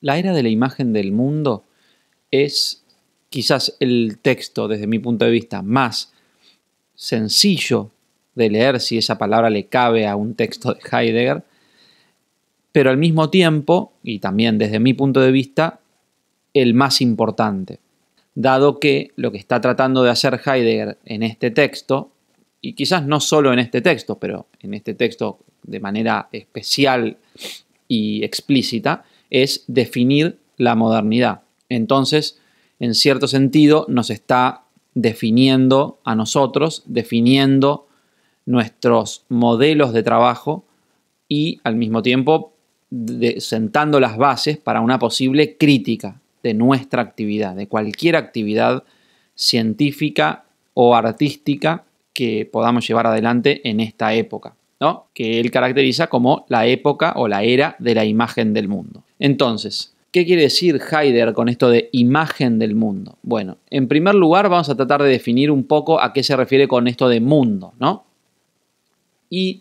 La era de la imagen del mundo es quizás el texto, desde mi punto de vista, más sencillo de leer, si esa palabra le cabe a un texto de Heidegger, pero al mismo tiempo, y también desde mi punto de vista, el más importante, dado que lo que está tratando de hacer Heidegger en este texto, y quizás no solo en este texto, pero en este texto de manera especial y explícita, es definir la modernidad. Entonces, en cierto sentido, nos está definiendo a nosotros, definiendo nuestros modelos de trabajo y al mismo tiempo sentando las bases para una posible crítica de nuestra actividad, de cualquier actividad científica o artística que podamos llevar adelante en esta época, ¿no? que él caracteriza como la época o la era de la imagen del mundo. Entonces, ¿qué quiere decir Heidegger con esto de imagen del mundo? Bueno, en primer lugar vamos a tratar de definir un poco a qué se refiere con esto de mundo, ¿no? Y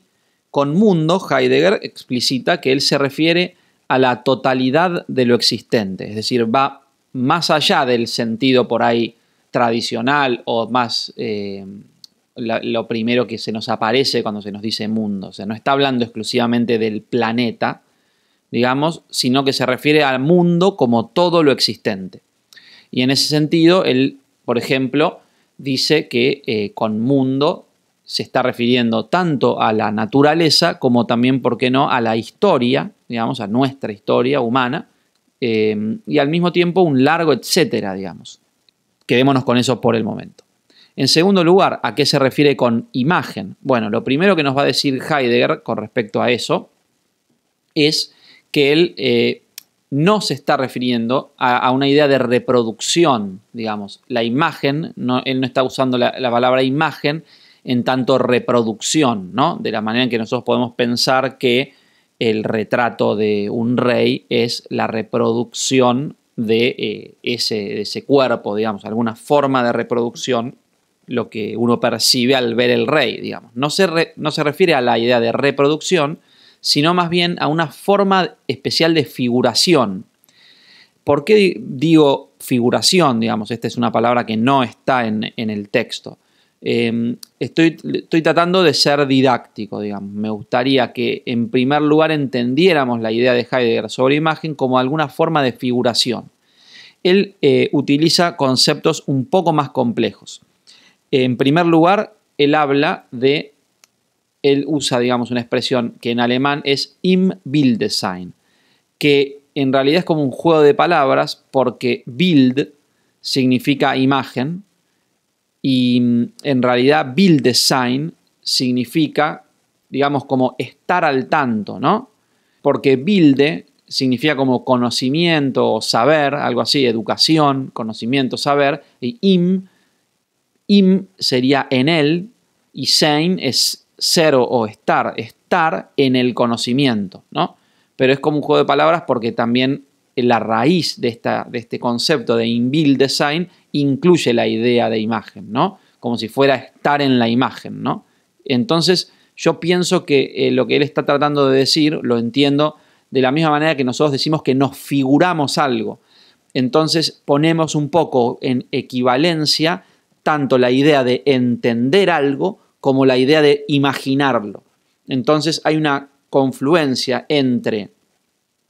con mundo, Heidegger explicita que él se refiere a la totalidad de lo existente, es decir, va más allá del sentido por ahí tradicional o más eh, lo primero que se nos aparece cuando se nos dice mundo. O sea, no está hablando exclusivamente del planeta, digamos, sino que se refiere al mundo como todo lo existente. Y en ese sentido, él, por ejemplo, dice que eh, con mundo se está refiriendo tanto a la naturaleza como también, ¿por qué no?, a la historia, digamos, a nuestra historia humana, eh, y al mismo tiempo un largo etcétera, digamos. Quedémonos con eso por el momento. En segundo lugar, ¿a qué se refiere con imagen? Bueno, lo primero que nos va a decir Heidegger con respecto a eso es que él eh, no se está refiriendo a, una idea de reproducción, digamos. La imagen, él no está usando la, palabra imagen en tanto reproducción, ¿no? De la manera en que nosotros podemos pensar que el retrato de un rey es la reproducción de, eh, ese, ese cuerpo, digamos, alguna forma de reproducción lo que uno percibe al ver el rey, digamos. No se, no se refiere a la idea de reproducción, sino más bien a una forma especial de figuración. ¿Por qué digo figuración? Digamos, esta es una palabra que no está en, el texto. Em, estoy, estoy, tratando de ser didáctico, digamos. Me gustaría que en primer lugar entendiéramos la idea de Heidegger sobre imagen como alguna forma de figuración. Él eh, utiliza conceptos un poco más complejos. En primer lugar, él habla de él usa, digamos, una expresión que en alemán es im design que en realidad es como un juego de palabras porque Bild significa imagen y mm, en realidad bildesign significa, digamos, como estar al tanto, ¿no? Porque Bilde significa como conocimiento o saber, algo así, educación, conocimiento, saber, y im, im sería en él, y sein es ser o estar, estar en el conocimiento, ¿no? Pero es como un juego de palabras porque también la raíz de, esta, de este concepto de inbuilt design incluye la idea de imagen, ¿no? Como si fuera estar en la imagen, ¿no? Entonces, yo pienso que eh, lo que él está tratando de decir, lo entiendo de la misma manera que nosotros decimos que nos figuramos algo. Entonces, ponemos un poco en equivalencia tanto la idea de entender algo como la idea de imaginarlo. Entonces hay una confluencia entre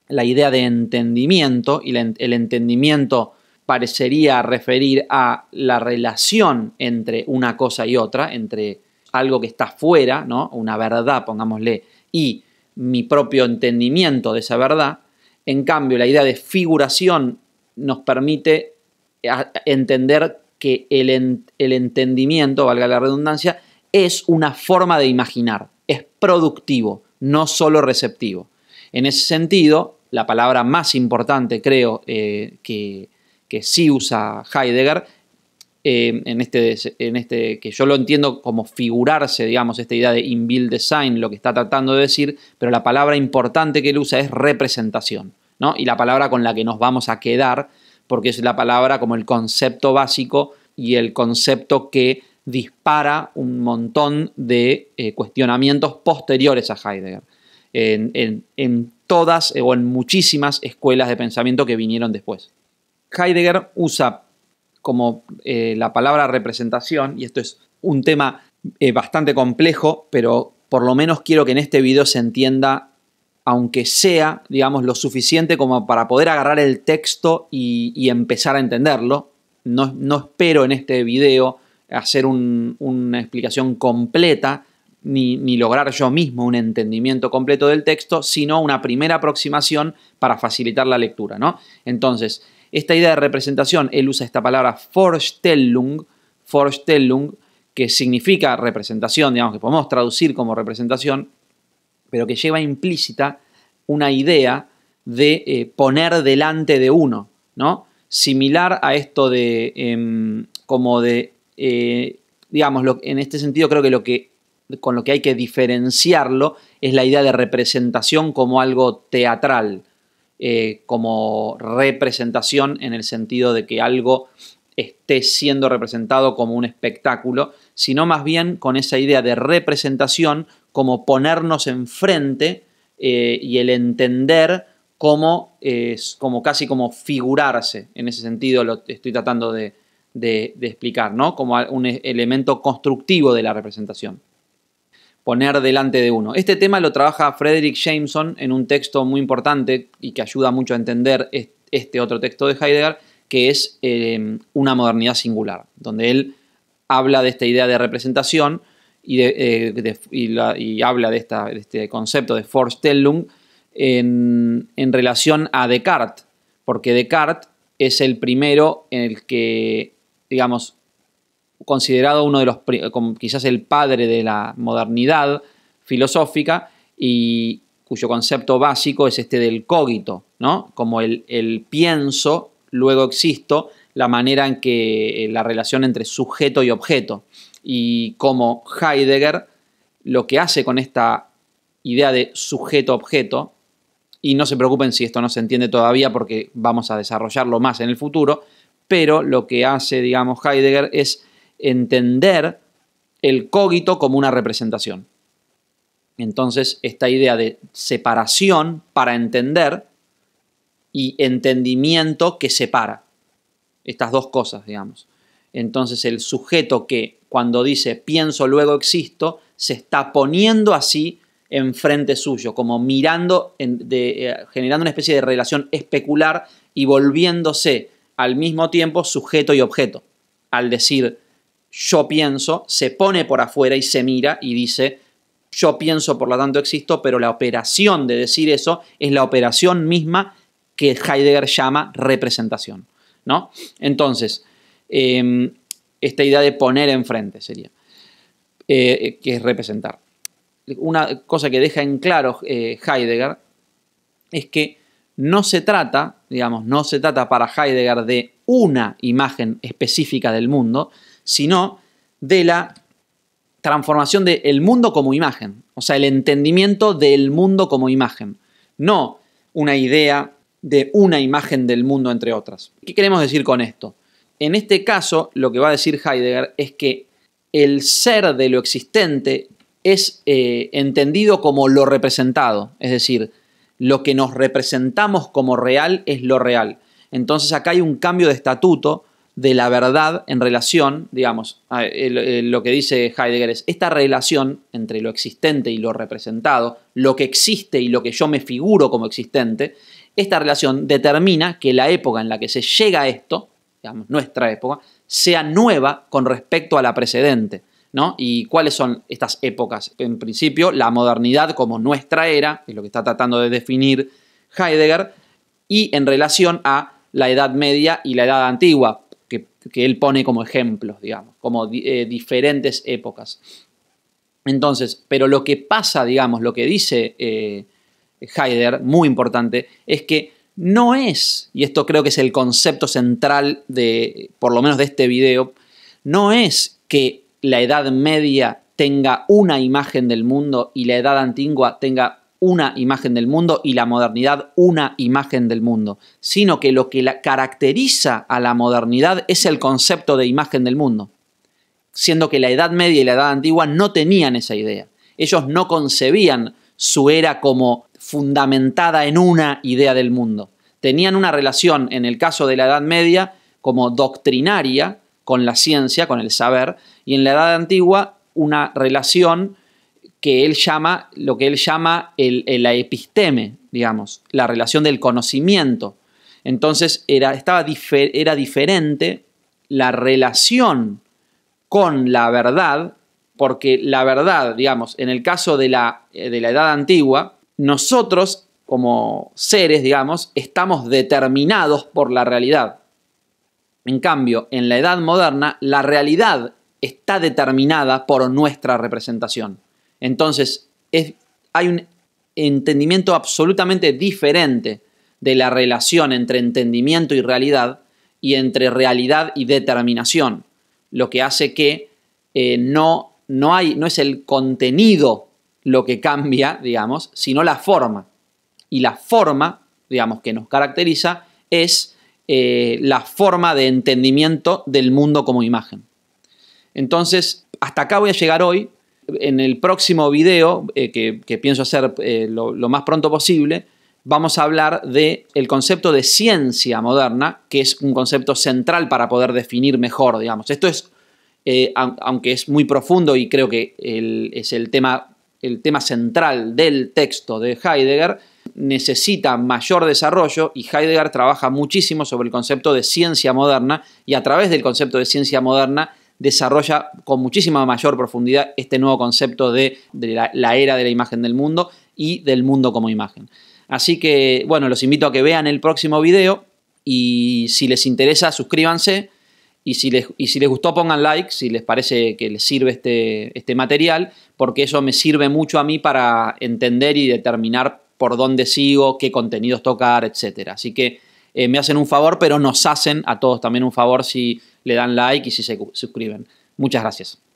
la idea de entendimiento y el entendimiento parecería referir a la relación entre una cosa y otra, entre algo que está fuera, ¿no? una verdad, pongámosle, y mi propio entendimiento de esa verdad. En cambio, la idea de figuración nos permite entender que el, el entendimiento, valga la redundancia, es una forma de imaginar, es productivo, no solo receptivo. En ese sentido, la palabra más importante, creo, eh, que, que, sí usa Heidegger, eh, en, este, en este que yo lo entiendo como figurarse, digamos, esta idea de inbuilt design, lo que está tratando de decir, pero la palabra importante que él usa es representación, ¿no? Y la palabra con la que nos vamos a quedar, porque es la palabra como el concepto básico y el concepto que dispara un montón de eh, cuestionamientos posteriores a Heidegger. En, todas eh, o en muchísimas escuelas de pensamiento que vinieron después. Heidegger usa como eh, la palabra representación, y esto es un tema bastante complejo, pero por lo menos quiero que en este video se entienda, aunque sea, digamos, lo suficiente como para poder agarrar el texto y, empezar a entenderlo. No, no espero en este video hacer una explicación completa ni, lograr yo mismo un entendimiento completo del texto, sino una primera aproximación para facilitar la lectura. ¿no? Entonces, esta idea de representación, él usa esta palabra Vorstellung, Vorstellung, que significa representación, digamos que podemos traducir como representación, pero que lleva implícita una idea de eh, poner delante de uno, ¿no? Similar a esto de em, como de eh, digamos, en este sentido creo que lo que con lo que hay que diferenciarlo es la idea de representación como algo teatral, eh, como representación en el sentido de que algo esté siendo representado como un espectáculo, sino más bien con esa idea de representación como ponernos enfrente eh, y el entender cómo es como casi como figurarse. En ese sentido lo estoy tratando de, de, explicar, ¿no? Como un e, elemento constructivo de la representación. Poner delante de uno. Este tema lo trabaja Frederick Jameson en un texto muy importante y que ayuda mucho a entender este otro texto de Heidegger, que es em, Una modernidad singular, donde él habla de esta idea de representación y, eh, habla de, este concepto de Vorstellung en relación a Descartes, porque Descartes es el primero en el que digamos, considerado uno de los, quizás el padre de la modernidad filosófica y cuyo concepto básico es este del cogito, ¿no? Como el, el pienso, luego existo, la manera en que eh, la relación entre sujeto y objeto. Y como Heidegger lo que hace con esta idea de sujeto-objeto, y no se preocupen si esto no se entiende todavía porque vamos a desarrollarlo más en el futuro, pero lo que hace, digamos, Heidegger es entender el cogito como una representación. Entonces, esta idea de separación para entender y entendimiento que separa. Estas dos cosas, digamos. Entonces, el sujeto que cuando dice pienso, luego existo, se está poniendo así enfrente suyo, como mirando, eh, generando una especie de relación especular y volviéndose al mismo tiempo sujeto y objeto. Al decir yo pienso, se pone por afuera y se mira y dice yo pienso, por lo tanto existo, pero la operación de decir eso es la operación misma que Heidegger llama representación. ¿no? Entonces, em, esta idea de poner enfrente sería, eh, eh, que es representar. Una cosa que deja en claro eh, Heidegger es que no se trata, digamos, no se trata para Heidegger de una imagen específica del mundo, sino de la transformación del mundo como imagen, o sea, el entendimiento del mundo como imagen, no una idea de una imagen del mundo entre otras. ¿Qué queremos decir con esto? En este caso, lo que va a decir Heidegger es que el ser de lo existente es eh, entendido como lo representado, es decir, lo que nos representamos como real es lo real. Entonces acá hay un cambio de estatuto de la verdad en relación, digamos, a eh, eh, lo que dice Heidegger es esta relación entre lo existente y lo representado, lo que existe y lo que yo me figuro como existente, esta relación determina que la época en la que se llega a esto, digamos, nuestra época, sea nueva con respecto a la precedente. ¿Y cuáles son estas épocas? En principio, la modernidad como nuestra era, es lo que está tratando de definir Heidegger, y en relación a la Edad Media y la Edad Antigua, que, él pone como ejemplos, digamos, como eh, diferentes épocas. Entonces, pero lo que pasa, digamos, lo que dice eh, Heidegger, muy importante, es que no es, y esto creo que es el concepto central de, por lo menos de este video, no es que la Edad Media tenga una imagen del mundo y la Edad Antigua tenga una imagen del mundo y la modernidad una imagen del mundo, sino que lo que la caracteriza a la modernidad es el concepto de imagen del mundo, siendo que la Edad Media y la Edad Antigua no tenían esa idea. Ellos no concebían su era como fundamentada en una idea del mundo. Tenían una relación, en el caso de la Edad Media, como doctrinaria con la ciencia, con el saber, y en la Edad Antigua una relación que él llama, lo que él llama la episteme, digamos, la relación del conocimiento. Entonces era, estaba era diferente la relación con la verdad, porque la verdad, digamos, en el caso de la, de la Edad Antigua, nosotros como seres, digamos, estamos determinados por la realidad. En cambio, en la Edad Moderna, la realidad está determinada por nuestra representación. Entonces, hay un entendimiento absolutamente diferente de la relación entre entendimiento y realidad y entre realidad y determinación, lo que hace que eh, no, no, hay, no es el contenido lo que cambia, digamos, sino la forma. Y la forma, digamos, que nos caracteriza es eh, la forma de entendimiento del mundo como imagen. Entonces, hasta acá voy a llegar hoy. En el próximo video, eh, que, pienso hacer eh, lo, más pronto posible, vamos a hablar del el concepto de ciencia moderna, que es un concepto central para poder definir mejor, digamos. Esto es, eh, aunque es muy profundo y creo que es el tema, el tema central del texto de Heidegger, necesita mayor desarrollo y Heidegger trabaja muchísimo sobre el concepto de ciencia moderna y a través del concepto de ciencia moderna desarrolla con muchísima mayor profundidad este nuevo concepto de, la, era de la imagen del mundo y del mundo como imagen. Así que, bueno, los invito a que vean el próximo video y si les interesa, suscríbanse. Y si, les, gustó, pongan like, si les parece que les sirve este, este, material, porque eso me sirve mucho a mí para entender y determinar por dónde sigo, qué contenidos tocar, etc. Así que eh, me hacen un favor, pero nos hacen a todos también un favor si, le dan like y si se suscriben. Muchas gracias.